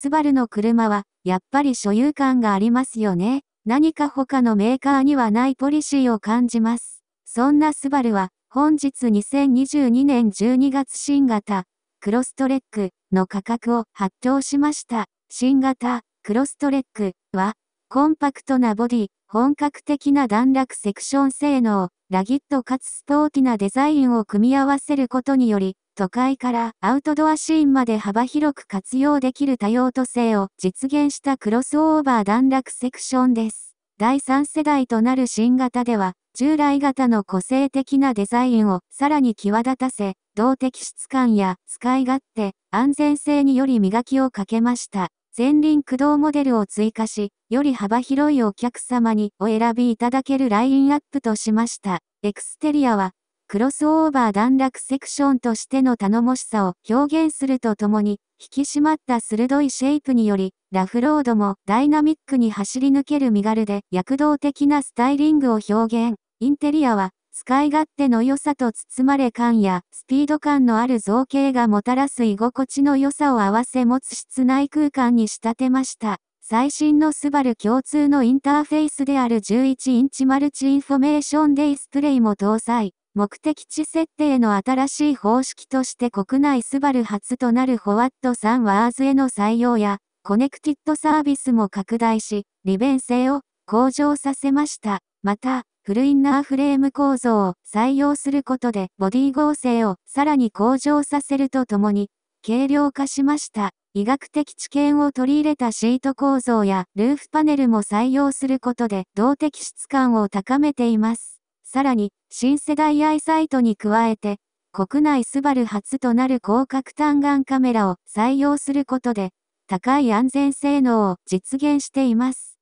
スバルの車は、やっぱり所有感がありますよね。何か他のメーカーにはないポリシーを感じます。そんなスバルは、本日2022年12月新型、クロストレックの価格を発表しました。新型、クロストレックは、コンパクトなボディ、本格的な段落セクション性能、ラギットかつスポーティなデザインを組み合わせることにより、都会からアウトドアシーンまで幅広く活用できる多用途性を実現したクロスオーバー段落セクションです。第3世代となる新型では、従来型の個性的なデザインをさらに際立たせ、動的質感や使い勝手、安全性により磨きをかけました。前輪駆動モデルを追加し、より幅広いお客様にお選びいただけるラインアップとしました。エクステリアはクロスオーバー段落セクションとしての頼もしさを表現するとともに、引き締まった鋭いシェイプにより、ラフロードもダイナミックに走り抜ける身軽で躍動的なスタイリングを表現。インテリアは、使い勝手の良さと包まれ感やスピード感のある造形がもたらす居心地の良さを合わせ持つ室内空間に仕立てました。最新のスバル共通のインターフェースである11インチマルチインフォメーションディスプレイも搭載。目的地設定の新しい方式として国内スバル初となるホワットサンワーズへの採用や、コネクティッドサービスも拡大し、利便性を向上させました。また、フルインナーフレーム構造を採用することでボディ合成をさらに向上させるとともに、軽量化しました。医学的知見を取り入れたシート構造やルーフパネルも採用することで動的質感を高めています。さらに、新世代アイサイトに加えて、国内スバル初となる広角単眼カメラを採用することで、高い安全性能を実現しています。